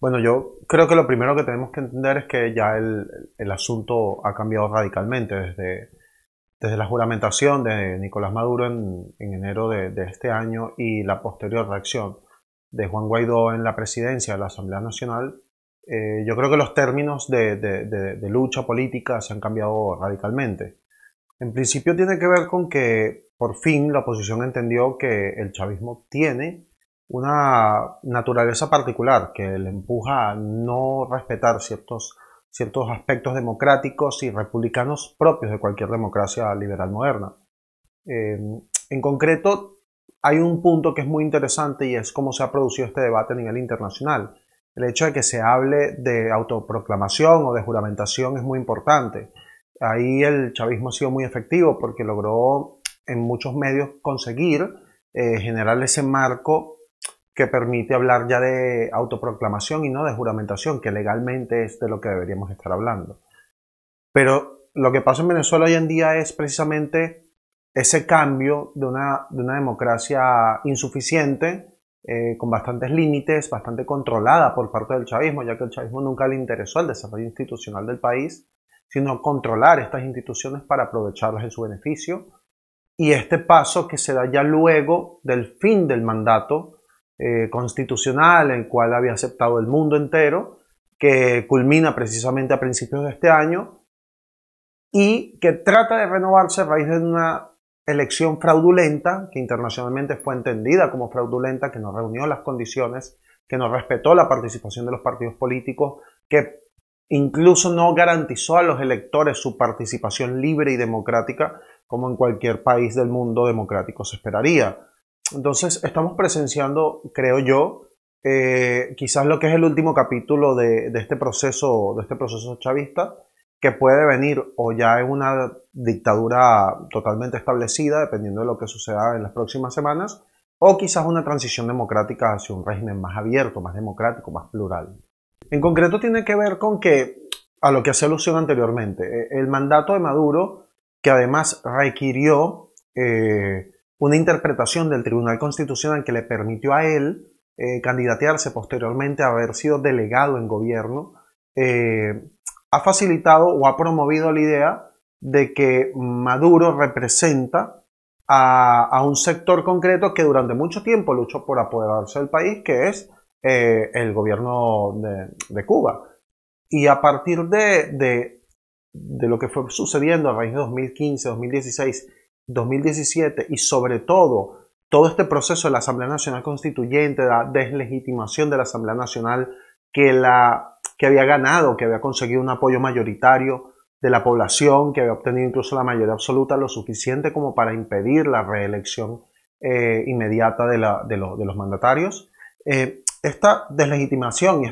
Bueno, yo creo que lo primero que tenemos que entender es que ya el, el asunto ha cambiado radicalmente desde, desde la juramentación de Nicolás Maduro en, enero de, este año y la posterior reacción de Juan Guaidó en la presidencia de la Asamblea Nacional. Eh, yo creo que los términos de, de, de, lucha política se han cambiado radicalmente. En principio tiene que ver con que por fin la oposición entendió que el chavismo tiene una naturaleza particular que le empuja a no respetar ciertos, ciertos aspectos democráticos y republicanos propios de cualquier democracia liberal moderna. Em, en concreto, hay un punto que es muy interesante y es cómo se ha producido este debate a nivel internacional. El hecho de que se hable de autoproclamación o de juramentación es muy importante. Ahí el chavismo ha sido muy efectivo porque logró en muchos medios conseguir eh, generar ese marco que permite hablar ya de autoproclamación y no de juramentación, que legalmente es de lo que deberíamos estar hablando. Pero lo que pasa en Venezuela hoy en día es precisamente ese cambio de una, democracia insuficiente, eh, con bastantes límites, bastante controlada por parte del chavismo, ya que el chavismo nunca le interesó el desarrollo institucional del país, sino controlar estas instituciones para aprovecharlas en su beneficio. Y este paso que se da ya luego del fin del mandato, eh, constitucional, el cual había aceptado el mundo entero, que culmina precisamente a principios de este año y que trata de renovarse a raíz de una elección fraudulenta, que internacionalmente fue entendida como fraudulenta, que no reunió las condiciones, que no respetó la participación de los partidos políticos, que incluso no garantizó a los electores su participación libre y democrática, como en cualquier país del mundo democrático se esperaría. Entonces, estamos presenciando, creo yo, eh, quizás lo que es el último capítulo de, este proceso, de este proceso chavista, que puede venir o ya en una dictadura totalmente establecida, dependiendo de lo que suceda en las próximas semanas, o quizás una transición democrática hacia un régimen más abierto, más democrático, más plural. En concreto tiene que ver con que, a lo que hacía alusión anteriormente, eh, el mandato de Maduro, que además requirió eh, una interpretación del Tribunal Constitucional que le permitió a él eh, candidatearse posteriormente a haber sido delegado en gobierno, eh, ha facilitado o ha promovido la idea de que Maduro representa a, un sector concreto que durante mucho tiempo luchó por apoderarse del país, que es eh, el gobierno de, Cuba. Y a partir de, de lo que fue sucediendo a raíz de 2015, 2016 2017 y sobre todo todo este proceso de la Asamblea Nacional Constituyente, la deslegitimación de la Asamblea Nacional que, la, que había ganado, que había conseguido un apoyo mayoritario de la población, que había obtenido incluso la mayoría absoluta, lo suficiente como para impedir la reelección eh, inmediata de, los mandatarios. Eh, esta deslegitimación y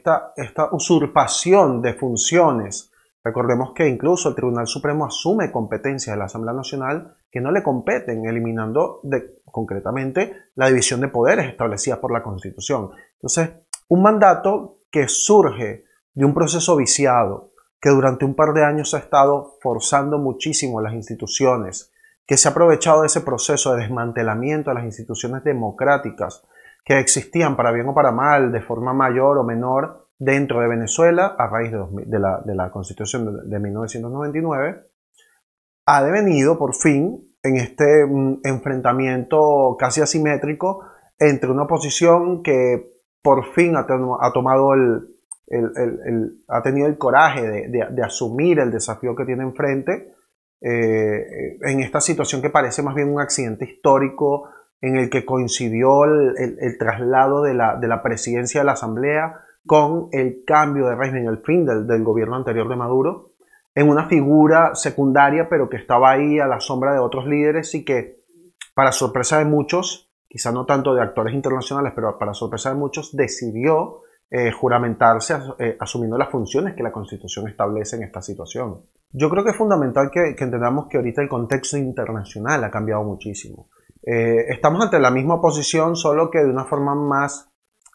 esta usurpación de funciones Recordemos que incluso el Tribunal Supremo asume competencias de la Asamblea Nacional que no le competen, eliminando concretamente la división de poderes establecida por la Constitución. Entonces, un mandato que surge de un proceso viciado, que durante un par de años ha estado forzando muchísimo a las instituciones, que se ha aprovechado de ese proceso de desmantelamiento de las instituciones democráticas que existían para bien o para mal, de forma mayor o menor, dentro de Venezuela a raíz de, de, la, de constitución de, 1999 ha devenido por fin en este mm, enfrentamiento casi asimétrico entre una oposición que por fin ha, tomado el, el, el, ha tenido el coraje de, de, asumir el desafío que tiene enfrente eh, en esta situación que parece más bien un accidente histórico en el que coincidió el, traslado de la, de la presidencia de la Asamblea con el cambio de régimen, el fin del, gobierno anterior de Maduro, en una figura secundaria, pero que estaba ahí a la sombra de otros líderes y que, para sorpresa de muchos, quizá no tanto de actores internacionales, pero para sorpresa de muchos, decidió eh, juramentarse eh, asumiendo las funciones que la Constitución establece en esta situación. Yo creo que es fundamental que, entendamos que ahorita el contexto internacional ha cambiado muchísimo. Eh, estamos ante la misma oposición, solo que de una forma más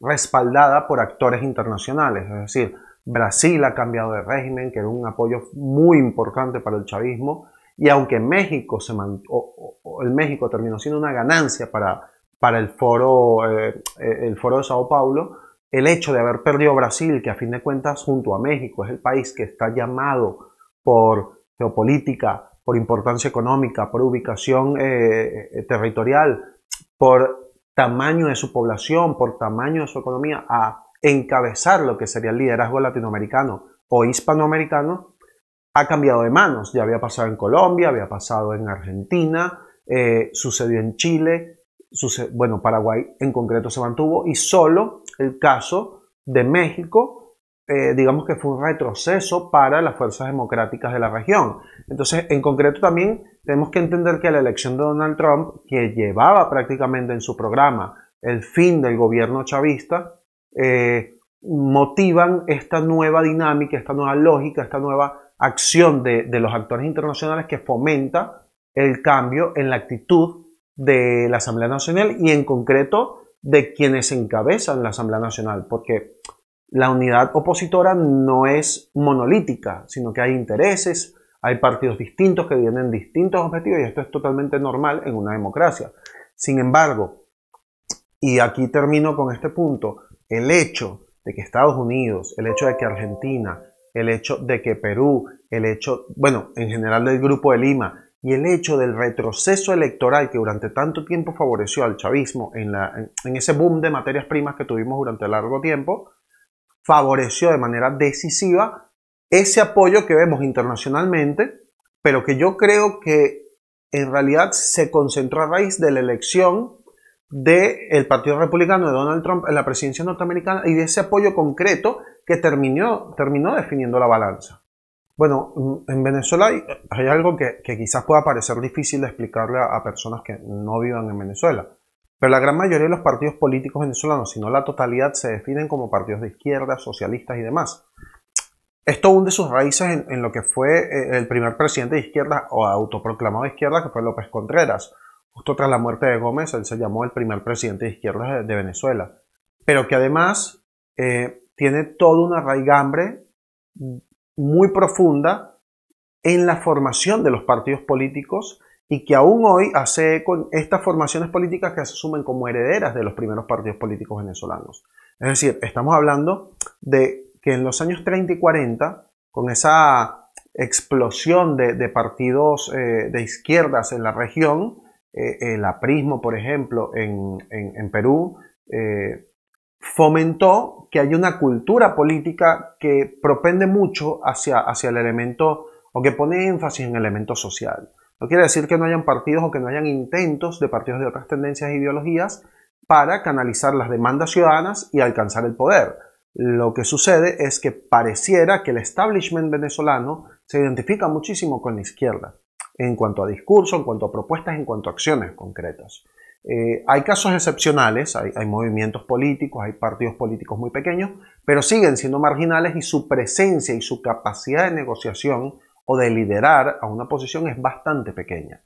respaldada por actores internacionales, es decir, Brasil ha cambiado de régimen, que era un apoyo muy importante para el chavismo, y aunque México se el México terminó siendo una ganancia para, para el, foro, eh, eh, el foro de Sao Paulo, el hecho de haber perdido Brasil, que a fin de cuentas junto a México es el país que está llamado por geopolítica, por importancia económica, por ubicación eh, territorial, por tamaño de su población, por tamaño de su economía, a encabezar lo que sería el liderazgo latinoamericano o hispanoamericano, ha cambiado de manos. Ya había pasado en Colombia, había pasado en Argentina, eh, sucedió en Chile, bueno, Paraguay en concreto se mantuvo y solo el caso de México eh, digamos que fue un retroceso para las fuerzas democráticas de la región. Entonces, en concreto también tenemos que entender que la elección de Donald Trump, que llevaba prácticamente en su programa el fin del gobierno chavista, eh, motivan esta nueva dinámica, esta nueva lógica, esta nueva acción de, de los actores internacionales que fomenta el cambio en la actitud de la Asamblea Nacional y en concreto de quienes encabezan la Asamblea Nacional, porque la unidad opositora no es monolítica, sino que hay intereses, hay partidos distintos que tienen distintos objetivos y esto es totalmente normal en una democracia. Sin embargo, y aquí termino con este punto, el hecho de que Estados Unidos, el hecho de que Argentina, el hecho de que Perú, el hecho, bueno, en general del Grupo de Lima, y el hecho del retroceso electoral que durante tanto tiempo favoreció al chavismo en, en ese boom de materias primas que tuvimos durante largo tiempo, favoreció de manera decisiva ese apoyo que vemos internacionalmente, pero que yo creo que en realidad se concentró a raíz de la elección del Partido Republicano de Donald Trump en la presidencia norteamericana y de ese apoyo concreto que terminó, terminó definiendo la balanza. Bueno, mm, en Venezuela hay, algo que, quizás pueda parecer difícil de explicarle a personas que no vivan en Venezuela. Pero la gran mayoría de los partidos políticos venezolanos, si no la totalidad, se definen como partidos de izquierda, socialistas y demás. Esto hunde sus raíces en, lo que fue eh, el primer presidente de izquierda o autoproclamado de izquierda, que fue López Contreras. Justo tras la muerte de Gómez, él se llamó el primer presidente de izquierda de, Venezuela. Pero que además eh, tiene toda una raigambre muy profunda en la formación de los partidos políticos y que aún hoy hace con estas formaciones políticas que se asumen como herederas de los primeros partidos políticos venezolanos. Es decir, estamos hablando de que en los años 30 y 40, con esa explosión de, partidos eh, de izquierdas en la región, eh, el aprismo, por ejemplo, en, Perú, eh, fomentó que hay una cultura política que propende mucho hacia, hacia el elemento o que pone énfasis en el elemento social. No quiere decir que no hayan partidos o que no hayan intentos de partidos de otras tendencias e ideologías para canalizar las demandas ciudadanas y alcanzar el poder. Lo que sucede es que pareciera que el establishment venezolano se identifica muchísimo con la izquierda en cuanto a discurso, en cuanto a propuestas, en cuanto a acciones concretas. Eh, hay casos excepcionales, hay, hay, movimientos políticos, hay partidos políticos muy pequeños, pero siguen siendo marginales y su presencia y su capacidad de negociación o de liderar a una posición es bastante pequeña.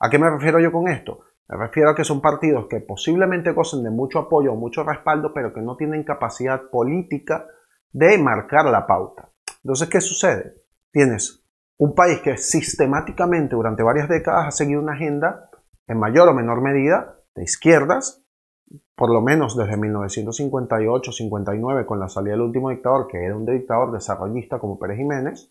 ¿A qué me refiero yo con esto? Me refiero a que son partidos que posiblemente gocen de mucho apoyo o mucho respaldo, pero que no tienen capacidad política de marcar la pauta. Entonces, ¿qué sucede? Tienes un país que sistemáticamente durante varias décadas ha seguido una agenda, en mayor o menor medida, de izquierdas, por lo menos desde 1958-59 con la salida del último dictador, que era un dictador desarrollista como Pérez Jiménez,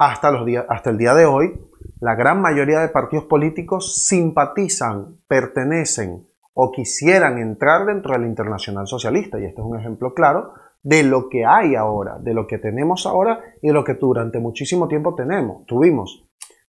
hasta, el día de hoy, la gran mayoría de partidos políticos simpatizan, pertenecen o quisieran entrar dentro del internacional socialista. Y este es un ejemplo claro de lo que hay ahora, de lo que tenemos ahora y de lo que durante muchísimo tiempo tenemos, tuvimos.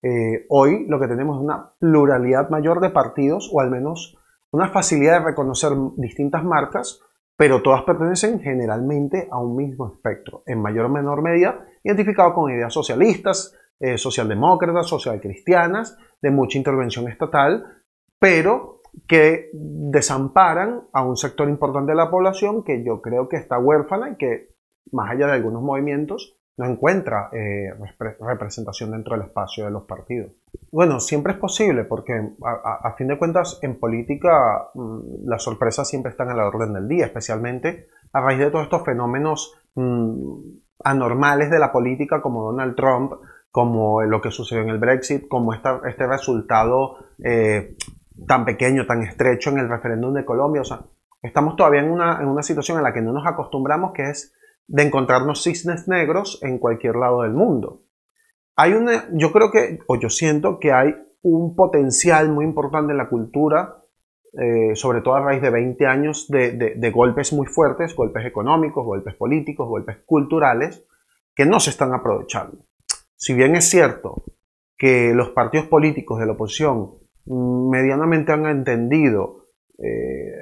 Eh, hoy lo que tenemos es una pluralidad mayor de partidos o al menos una facilidad de reconocer distintas marcas, pero todas pertenecen generalmente a un mismo espectro, en mayor o menor medida, identificado con ideas socialistas, eh, socialdemócratas, socialcristianas, de mucha intervención estatal, pero que desamparan a un sector importante de la población que yo creo que está huérfana y que, más allá de algunos movimientos, no encuentra eh, representación dentro del espacio de los partidos. Bueno, siempre es posible porque a, fin de cuentas en política mm, las sorpresas siempre están a la orden del día, especialmente a raíz de todos estos fenómenos mm, anormales de la política como Donald Trump, como lo que sucedió en el Brexit, como este resultado eh, tan pequeño, tan estrecho en el referéndum de Colombia. O sea, estamos todavía en una, en una situación en la que no nos acostumbramos, que es de encontrarnos cisnes negros en cualquier lado del mundo. Hay una, yo creo que, o yo siento que hay un potencial muy importante en la cultura eh, sobre todo a raíz de 20 años de, golpes muy fuertes, golpes económicos, golpes políticos, golpes culturales, que no se están aprovechando. Si bien es cierto que los partidos políticos de la oposición mm, medianamente han entendido eh,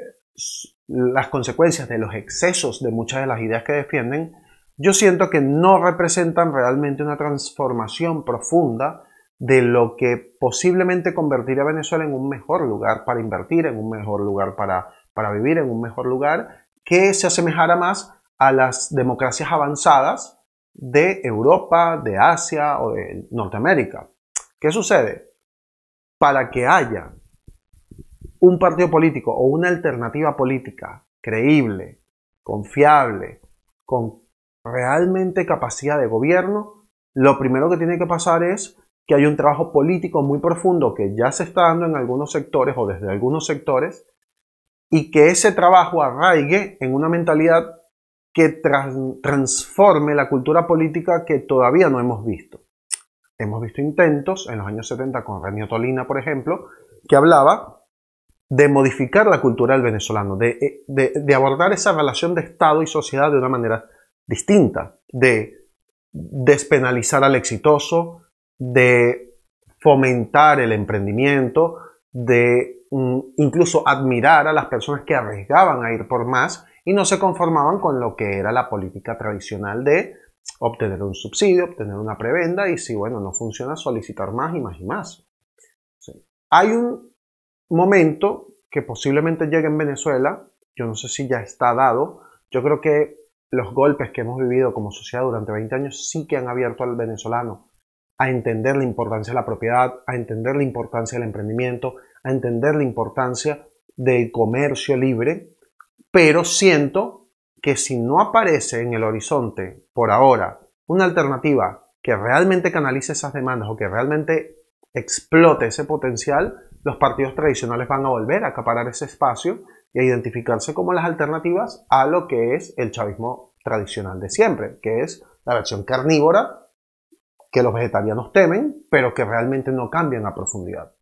las consecuencias de los excesos de muchas de las ideas que defienden, yo siento que no representan realmente una transformación profunda de lo que posiblemente convertiría a Venezuela en un mejor lugar para invertir, en un mejor lugar para, para vivir, en un mejor lugar que se asemejara más a las democracias avanzadas de Europa, de Asia o de Norteamérica. ¿Qué sucede? Para que haya un partido político o una alternativa política creíble, confiable, con realmente capacidad de gobierno, lo primero que tiene que pasar es que hay un trabajo político muy profundo que ya se está dando en algunos sectores o desde algunos sectores y que ese trabajo arraigue en una mentalidad que transforme la cultura política que todavía no hemos visto. Hemos visto intentos en los años 70 con Renio Tolina, por ejemplo, que hablaba de modificar la cultura del venezolano, eh, de abordar esa relación de Estado y sociedad de una manera distinta, de despenalizar al exitoso, de fomentar el emprendimiento, de mm, incluso admirar a las personas que arriesgaban a ir por más y no se conformaban con lo que era la política tradicional de obtener un subsidio, obtener una prebenda y si bueno, no funciona, solicitar más y más y más. Hay un momento que posiblemente llegue en Venezuela, yo no sé si ya está dado, yo creo que los golpes que hemos vivido como sociedad durante 20 años sí que han abierto al venezolano a entender la importancia de la propiedad, a entender la importancia del emprendimiento, a entender la importancia del comercio libre, pero siento que si no aparece en el horizonte por ahora una alternativa que realmente canalice esas demandas o que realmente explote ese potencial, los partidos tradicionales van a volver a acaparar ese espacio y a identificarse como las alternativas a lo que es el chavismo tradicional de siempre, que es la reacción carnívora que los vegetarianos temen, pero que realmente no cambian a profundidad.